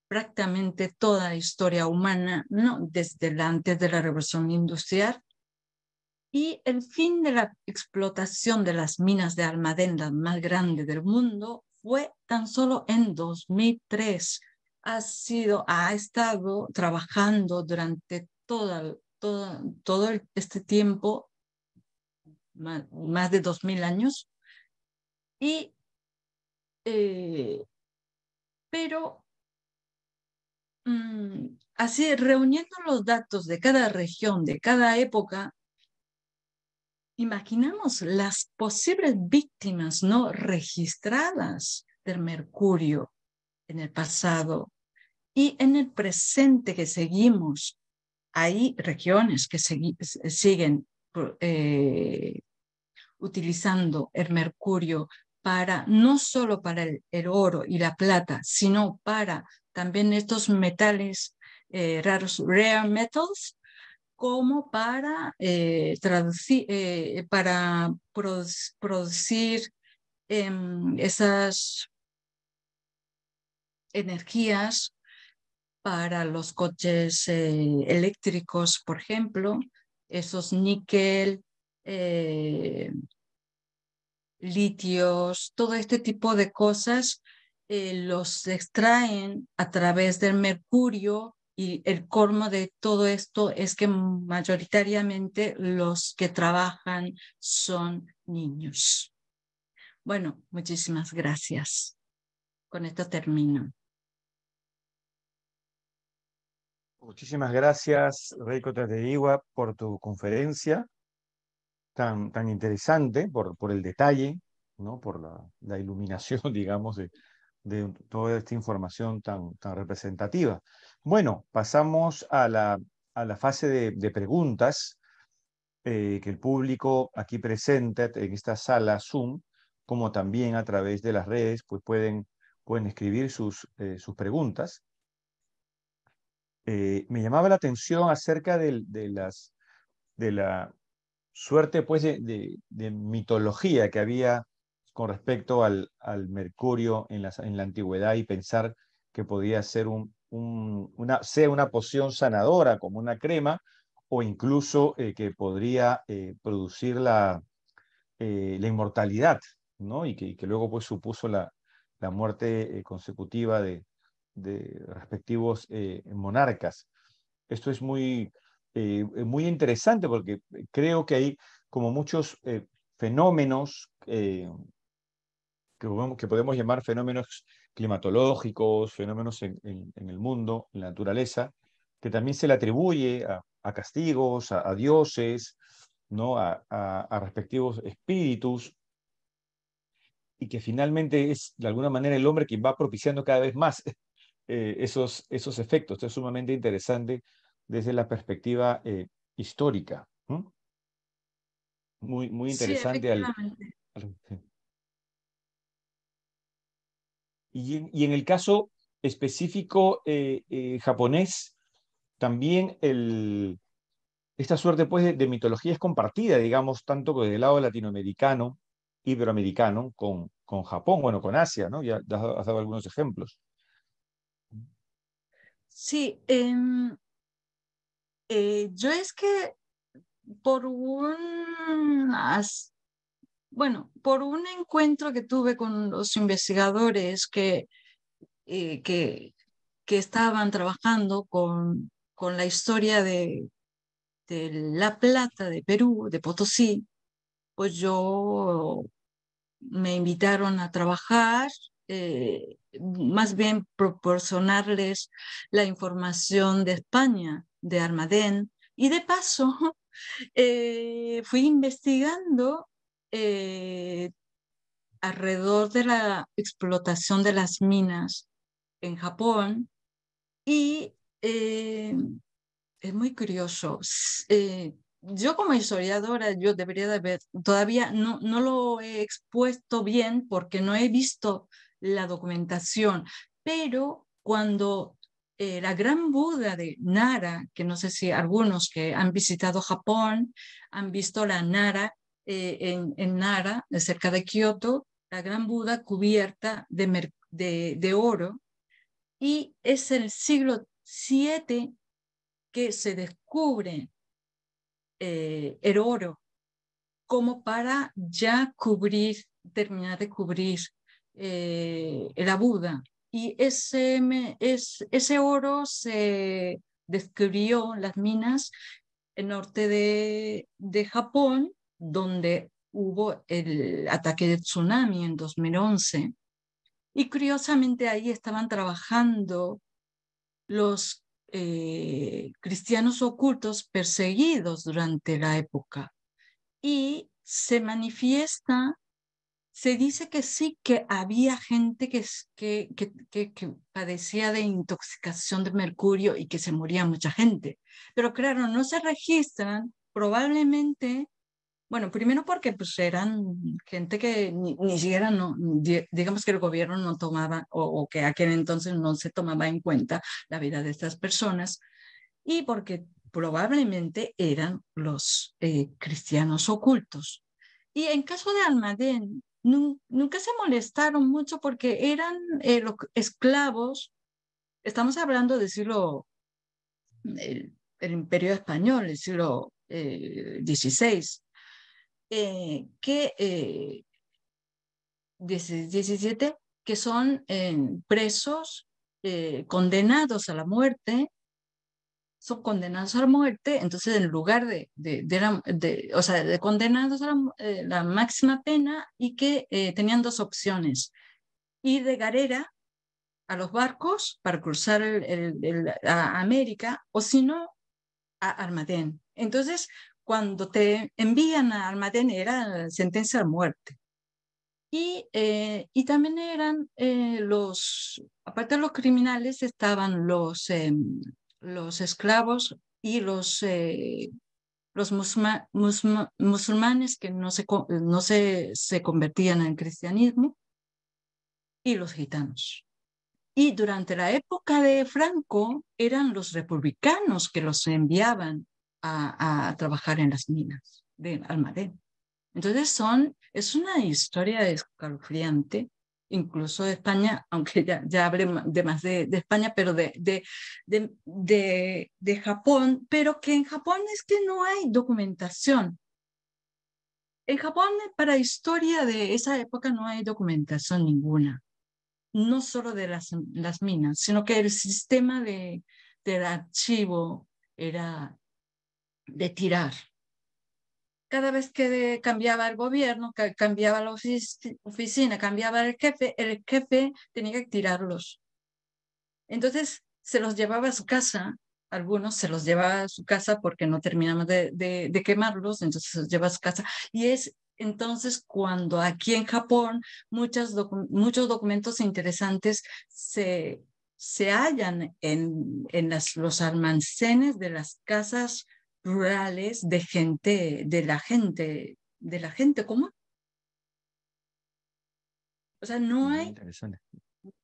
prácticamente toda la historia humana, ¿no? desde antes de la revolución industrial y el fin de la explotación de las minas de almadendas más grande del mundo, fue tan solo en 2003. Ha, sido, ha estado trabajando durante toda, todo este tiempo, más, de 2.000 años, y, eh, pero mm, así reuniendo los datos de cada región, de cada época, imaginamos las posibles víctimas no registradas del mercurio en el pasado y en el presente que seguimos. Hay regiones que siguen eh, utilizando el mercurio para no solo para el, oro y la plata, sino para también estos metales eh, raros, rare metals, como para, eh, traducir, eh, para producir em, esas energías para los coches eh, eléctricos, por ejemplo, esos níquel, litios, todo este tipo de cosas, los extraen a través del mercurio y el colmo de todo esto es que mayoritariamente los que trabajan son niños. Bueno, muchísimas gracias. Con esto termino. Muchísimas gracias, Reiko Tateiwa, por tu conferencia tan, tan interesante, por, por el detalle, ¿no? por la, la iluminación, *laughs* digamos, de, de toda esta información tan, tan representativa. Bueno, pasamos a la, a la fase de, preguntas eh, que el público aquí presente en esta sala Zoom, como también a través de las redes, pues pueden, pueden escribir sus, eh, sus preguntas. Eh, me llamaba la atención acerca de, las, de la suerte pues, de, mitología que había con respecto al, al mercurio en en la, antigüedad y pensar que podía ser un, una, sea una poción sanadora como una crema o incluso eh, que podría eh, producir la, eh, la, inmortalidad, ¿no? Y que, que luego pues supuso la, la muerte consecutiva de, respectivos monarcas. Esto es muy, muy interesante porque creo que hay como muchos fenómenos que, que podemos llamar fenómenos climatológicos, fenómenos en, el mundo, en la naturaleza, que también se le atribuye a, a castigos, a, dioses, ¿no? A, a, respectivos espíritus, y que finalmente es de alguna manera el hombre quien va propiciando cada vez más *laughs* eh, esos, esos efectos. Esto es sumamente interesante desde la perspectiva eh, histórica. Muy, muy interesante. Y en, el caso específico eh, eh, japonés, también esta suerte pues, de, mitología es compartida, digamos, tanto desde el lado latinoamericano, iberoamericano, con, con Japón, bueno, con Asia, ¿no? Ya has dado, algunos ejemplos. Sí, em, eh, yo es que por un bueno, por un encuentro que tuve con los investigadores eh, que, que, estaban trabajando con, con la historia de, de La Plata, de Perú, de Potosí, pues yo me invitaron a trabajar, eh, más bien proporcionarles la información de España, de Armadén, y de paso *laughs* eh, fui investigando eh, alrededor de la explotación de las minas en Japón y eh, es muy curioso. Eh, yo como historiadora, yo debería de haber, todavía no, no lo he expuesto bien porque no he visto la documentación, pero cuando la gran Buda de Nara, que no sé si algunos que han visitado Japón han visto la Nara, eh, en, Nara, cerca de Kioto, la gran Buda cubierta de, de, oro, y es el siglo VII que se descubre eh, el oro como para ya cubrir, terminar de cubrir eh, la Buda. Y ese, ese oro se descubrió en las minas en norte de, de Japón donde hubo el ataque de tsunami en 2011. Y curiosamente ahí estaban trabajando los eh, cristianos ocultos perseguidos durante la época. Y se manifiesta, se dice que sí, que había gente que, que, que, que padecía de intoxicación de mercurio y que se moría mucha gente. Pero claro, no se registran probablemente bueno, primero porque pues eran gente que ni, siquiera, no, digamos que el gobierno no tomaba o, que aquel entonces no se tomaba en cuenta la vida de estas personas y porque probablemente eran los eh, cristianos ocultos. Y en caso de Almadén, nunca se molestaron mucho porque eran eh, los esclavos, estamos hablando del siglo, el, imperio español, el siglo XVI. Eh, eh, que 17 eh, que son eh, presos condenados a la muerte son condenados a la muerte, entonces en lugar de, de, sea, de condenados a la, máxima pena y que tenían dos opciones, ir de Garera a los barcos para cruzar a América o si no, a Armadén. Entonces, cuando te envían a Almaden era sentencia de muerte. Y, eh, y también eran eh, los, aparte de los criminales, estaban los, eh, los esclavos y los, los musulmanes que no, se, no se, se convertían al cristianismo y los gitanos. Y durante la época de Franco eran los republicanos que los enviaban a, trabajar en las minas de Almadén. Entonces son, es una historia escalofriante, incluso de España, *laughs* aunque ya, ya hablé de más de, de España, pero de, de, de, Japón, pero que en Japón es que no hay documentación. En Japón para historia de esa época no hay documentación ninguna, no solo de las, las minas, sino que el sistema de, del archivo era de tirar. Cada vez que cambiaba el gobierno, cambiaba la oficina, cambiaba el jefe, el jefe tenía que tirarlos. Entonces se los llevaba a su casa, algunos se los llevaba a su casa porque no terminamos de, de, quemarlos, entonces se los lleva a su casa. Y es entonces cuando aquí en Japón muchos documentos interesantes se, se hallan en, en las, los almacenes de las casas rurales de gente, de la gente, de la gente cómo O sea, no mm, hay...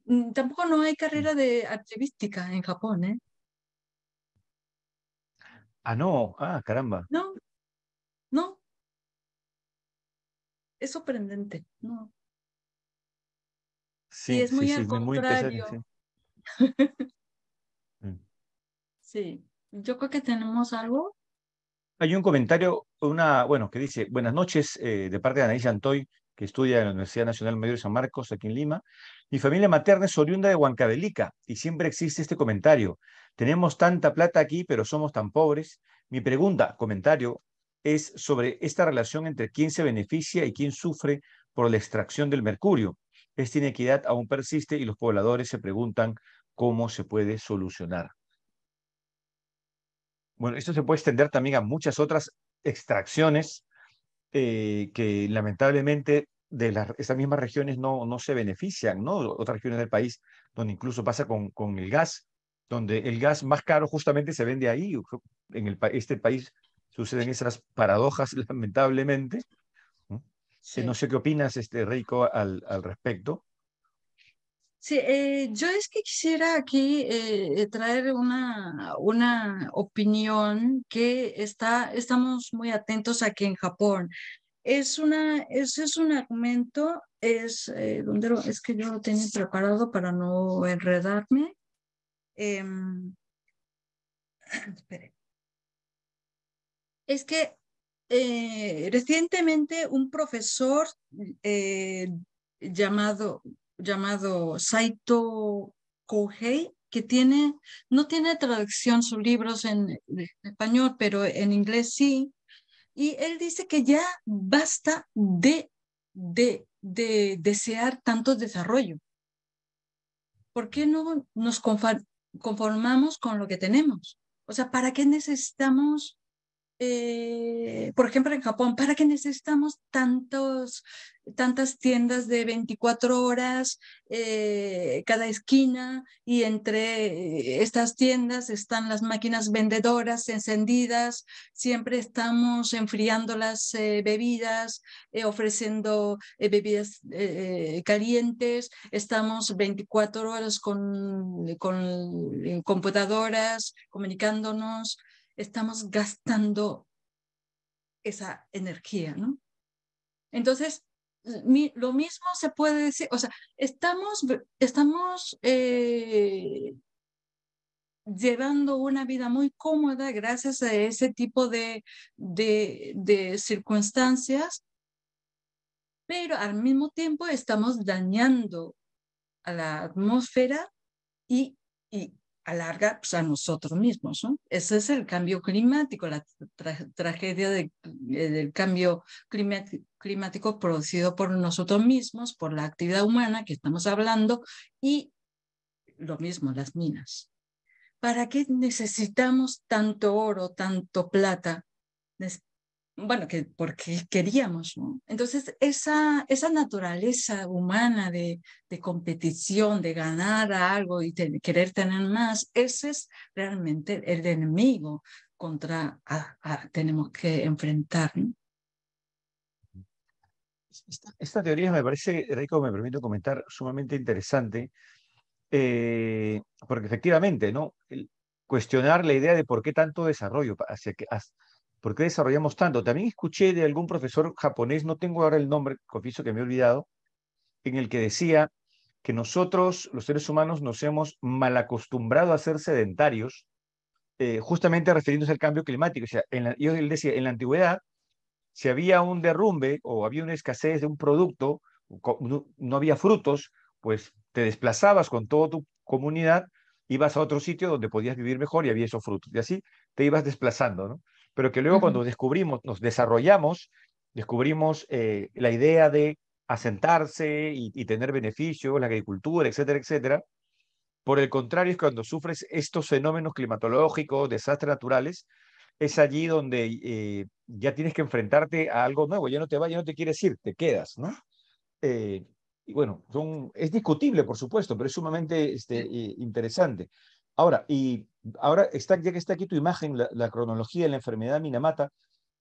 Mm, tampoco no hay mm. carrera de archivística en Japón, ¿eh? Ah, no, ah, caramba. No, no. Es sorprendente, no. Sí, es muy sí, *laughs* sí, yo creo que tenemos algo hay un comentario, una, bueno, que dice, buenas noches, eh, de parte de Anaís Antoy, que estudia en la Universidad Nacional Mayor de San Marcos, aquí en Lima. Mi familia materna es oriunda de Huancavelica y siempre existe este comentario. Tenemos tanta plata aquí, pero somos tan pobres. Mi pregunta, comentario, es sobre esta relación entre quién se beneficia y quién sufre por la extracción del mercurio. Esta inequidad aún persiste y los pobladores se preguntan cómo se puede solucionar. Bueno, esto se puede extender también a muchas otras extracciones eh, que lamentablemente de esas mismas regiones no, no se benefician, ¿no? Otras regiones del país, donde incluso pasa con, con el gas, donde el gas más caro justamente se vende ahí. En este país suceden esas paradojas, *laughs* lamentablemente. No eh, sé qué opinas, este, Rico, al, al respecto. Sí, eh, yo es que quisiera aquí eh, eh, traer una, una opinión que está, estamos muy atentos aquí en Japón. Es una, es un argumento, es, es que yo lo tenía preparado para no enredarme. Em, *clears throat* es que recientemente un profesor llamado, llamado Saito Kohei, que tiene, no tiene traducción sus libros en, español, pero en inglés sí. Y él dice que ya basta de, de, de desear tanto desarrollo. ¿Por qué no nos conformamos con lo que tenemos? O sea, ¿para qué necesitamos eh, por ejemplo, en Japón, ¿para qué necesitamos tantos, tantas tiendas de 24 horas eh, cada esquina? Y entre estas tiendas están las máquinas vendedoras encendidas, siempre estamos enfriando las eh, bebidas, ofreciendo bebidas calientes, estamos 24 horas con computadoras comunicándonos estamos gastando esa energía, ¿no? Entonces, lo mismo se puede decir, o sea, estamos, estamos eh, llevando una vida muy cómoda gracias a ese tipo de, de, de circunstancias, pero al mismo tiempo estamos dañando a la atmósfera y, alarga pues, a nosotros mismos. Ese es el cambio climático, la tragedia eh, del cambio climático producido por nosotros mismos, por la actividad humana que estamos hablando y lo mismo, las minas. ¿Para qué necesitamos tanto oro, tanto plata? bueno, que porque queríamos, ¿no? Entonces, esa, esa naturaleza humana de, de competición, de ganar algo y querer tener más, ese es realmente el enemigo contra a, tenemos que enfrentar. Esta, teoría me parece, Rico, me permito comentar, sumamente interesante, eh, porque efectivamente, ¿no? cuestionar la idea de por qué tanto desarrollo, hacia, que, ¿Por qué desarrollamos tanto? También escuché de algún profesor japonés, no tengo ahora el nombre, confieso que me he olvidado, en el que decía que nosotros, los seres humanos, nos hemos malacostumbrado a ser sedentarios, eh, justamente refiriéndose al cambio climático. O sea, en él decía, en la antigüedad, si había un derrumbe o había una escasez de un producto, no había frutos, pues te desplazabas con toda tu comunidad, ibas a otro sitio donde podías vivir mejor y había esos frutos. Y así te ibas desplazando, ¿no? pero que luego cuando descubrimos, nos desarrollamos, descubrimos eh, la idea de asentarse y, y, tener beneficios, la agricultura, etcétera, etcétera. Por el contrario, es cuando sufres estos fenómenos climatológicos, desastres naturales, es allí donde eh, ya tienes que enfrentarte a algo nuevo, ya no te vas, ya no te quieres ir, te quedas, ¿no? Eh, y bueno, son, es discutible, por supuesto, pero es sumamente este, interesante. Ahora, y ahora está, ya que está aquí tu imagen, la, cronología de la enfermedad Minamata,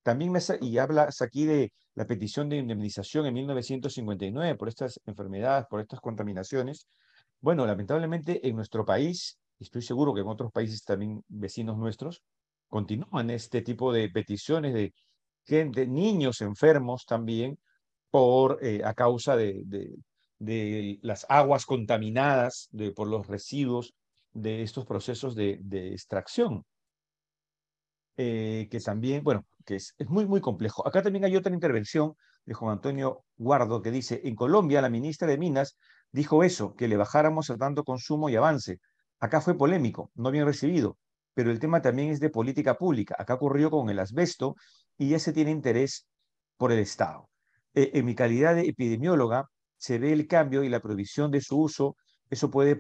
también me, y hablas aquí de la petición de indemnización en 1959 por estas enfermedades, por estas contaminaciones. Bueno, lamentablemente en nuestro país, y estoy seguro que en otros países también vecinos nuestros, continúan este tipo de peticiones de gente, niños enfermos también, por, eh, a causa de, de, las aguas contaminadas de, por los residuos de estos procesos de, extracción, eh, que también, bueno, que es, muy, muy complejo. Acá también hay otra intervención de Juan Antonio Guardo que dice, en Colombia la ministra de Minas dijo eso, que le bajáramos a tanto consumo y avance. Acá fue polémico, no bien recibido, pero el tema también es de política pública. Acá ocurrió con el asbesto y ya se tiene interés por el Estado. Eh, en mi calidad de epidemióloga, se ve el cambio y la prohibición de su uso. Eso puede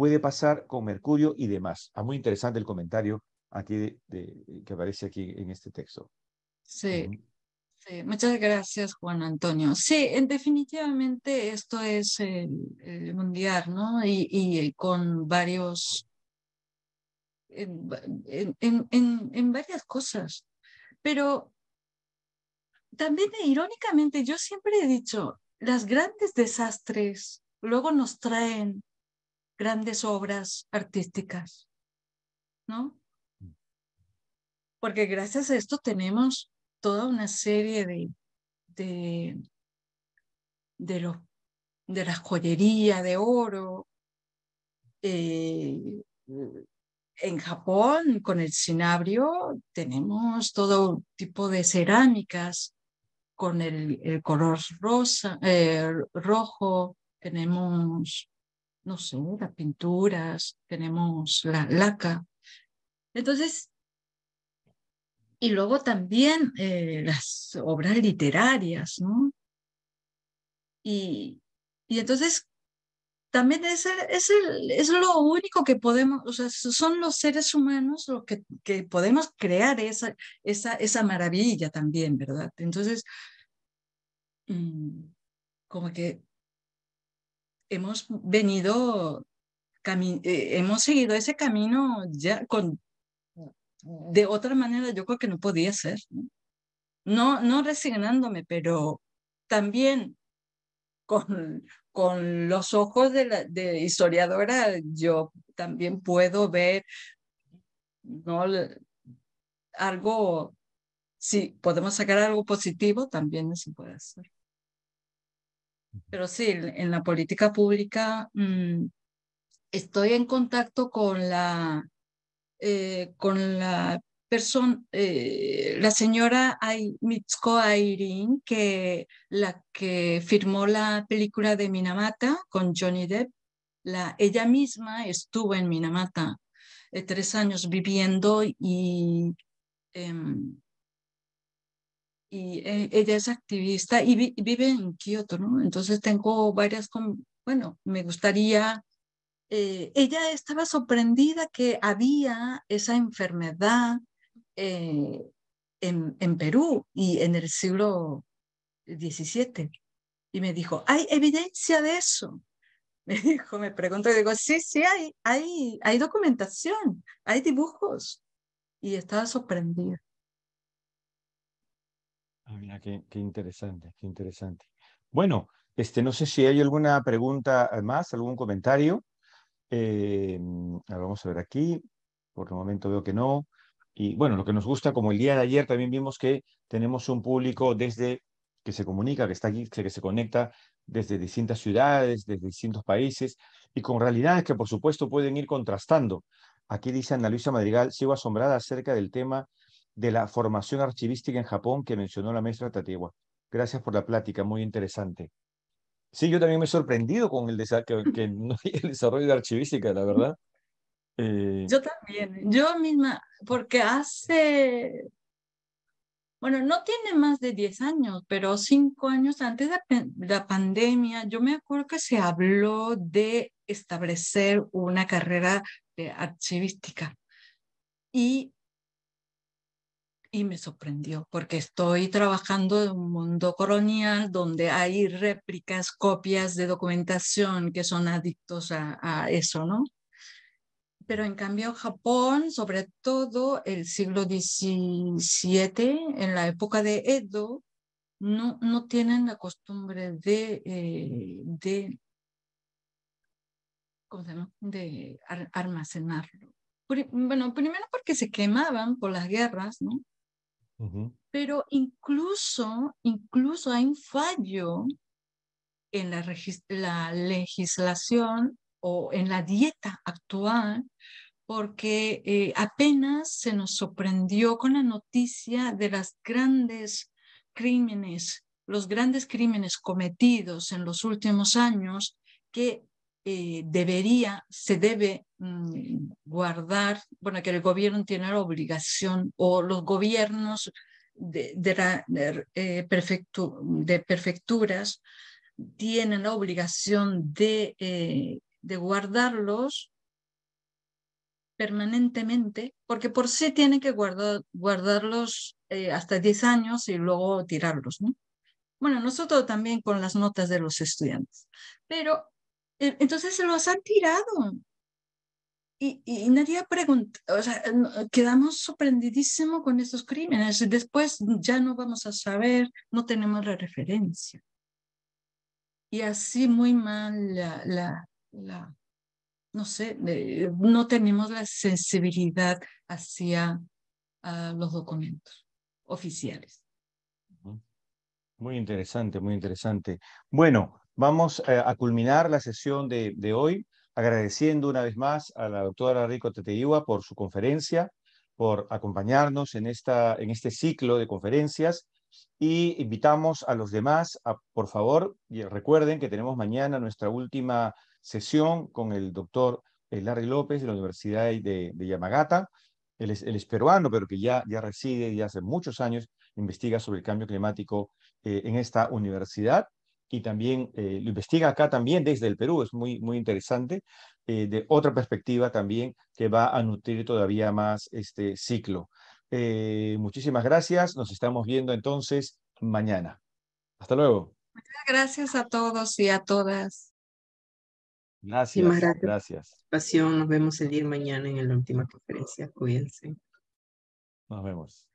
puede pasar con mercurio y demás. Ah, muy interesante el comentario aquí de, que aparece aquí en este texto. Sí. muchas gracias, Juan Antonio. Sí, en, definitivamente esto es el, mundial, ¿no? Y, y con varios, en, en varias cosas. Pero también e irónicamente yo siempre he dicho, las grandes desastres luego nos traen grandes obras artísticas, ¿no? Mm. Porque gracias a esto tenemos toda una serie de, de, de, los, de la joyería de oro. Eh, en Japón, con el cinabrio, tenemos todo tipo de cerámicas, con el, color rosa, eh, rojo, tenemos no sé, las pinturas, tenemos la laca. Entonces, y luego también eh, las obras literarias, ¿no? Y, entonces, también es, es, el, es, lo único que podemos, o sea, son los seres humanos los que, que podemos crear esa, esa, esa maravilla también, ¿verdad? Entonces, mm, como que hemos venido, eh, hemos seguido ese camino ya con, de otra manera yo creo que no podía ser. No, no, resignándome, pero también con, con los ojos de, la, de historiadora yo también puedo ver ¿no? algo, si podemos sacar algo positivo, también se puede hacer. Pero sí, en la política pública mm, estoy en contacto con la, eh, con la persona, eh, la señora Mitsuko Airin, que la que firmó la película de Minamata con Johnny Depp, la, ella misma estuvo en Minamata eh, tres años viviendo y em, y eh, ella es activista y, vive en Kioto, ¿no? Entonces tengo varias, con, bueno, me gustaría, eh, ella estaba sorprendida que había esa enfermedad eh, en, en, Perú y en el siglo XVII. Y me dijo, ¿hay evidencia de eso? *laughs* Me dijo, me preguntó y digo, sí, sí, hay, hay, hay documentación, hay dibujos. Y estaba sorprendida. Ah, qué, interesante, qué interesante. Bueno, este, no sé si hay alguna pregunta eh, más, algún comentario. Eh, vamos a ver aquí. Por el momento veo que no. Y bueno, lo que nos gusta, como el día de ayer, también vimos que tenemos un público desde que se comunica, que está aquí, que se conecta desde distintas ciudades, desde distintos países, y con realidades que por supuesto pueden ir contrastando. Aquí dice Ana Luisa Madrigal, sigo asombrada acerca del tema de la formación archivística en Japón que mencionó la maestra Tatewa. Gracias por la plática, muy interesante. Sí, yo también me he sorprendido con el, *laughs* el desarrollo de archivística, la verdad. Eh, yo también, yo misma, porque hace, bueno, no tiene más de 10 años, pero 5 años antes de la pandemia, yo me acuerdo que se habló de establecer una carrera de archivística. Y y me sorprendió porque estoy trabajando en un mundo colonial donde hay réplicas, copias de documentación que son adictos a, eso, ¿no? Pero en cambio Japón, sobre todo el siglo XVII, en la época de Edo, no, no tienen la costumbre de, eh, de, ¿cómo se llama? de almacenarlo bueno, primero porque se quemaban por las guerras, ¿no? Pero incluso, incluso hay un fallo en la, legislación o en la dieta actual porque eh, apenas se nos sorprendió con la noticia de los grandes crímenes, los grandes crímenes cometidos en los últimos años que eh, debería, se debe mm, guardar, bueno, que el gobierno tiene la obligación o los gobiernos de, de, eh, prefecturas tienen la obligación eh, de, guardarlos permanentemente, porque por sí tienen que guardarlos hasta 10 años y luego tirarlos. ¿no? Bueno, nosotros también con las notas de los estudiantes, pero entonces se los han tirado. Y, nadie ha o sea, quedamos sorprendidísimos con estos crímenes. Después ya no vamos a saber, no tenemos la referencia. Y así muy mal la, la, no sé, eh, no tenemos la sensibilidad hacia los documentos oficiales. Muy interesante, muy interesante. Bueno, Vamos eh, a culminar la sesión de, hoy agradeciendo una vez más a la doctora Rico Teteiwa por su conferencia, por acompañarnos en, esta, en este ciclo de conferencias y invitamos a los demás a, por favor, recuerden que tenemos mañana nuestra última sesión con el doctor eh, Larry López de la Universidad de, Yamagata. Él es, peruano, pero que ya, ya reside y hace muchos años investiga sobre el cambio climático eh, en esta universidad y también eh, lo investiga acá también desde el Perú, es muy, muy interesante, eh, de otra perspectiva también que va a nutrir todavía más este ciclo. Eh, muchísimas gracias, nos estamos viendo entonces mañana. Hasta luego. Muchas gracias a todos y a todas. Gracias, gracias. Pasión, nos vemos el día mañana en la última conferencia. Cuídense. Nos vemos.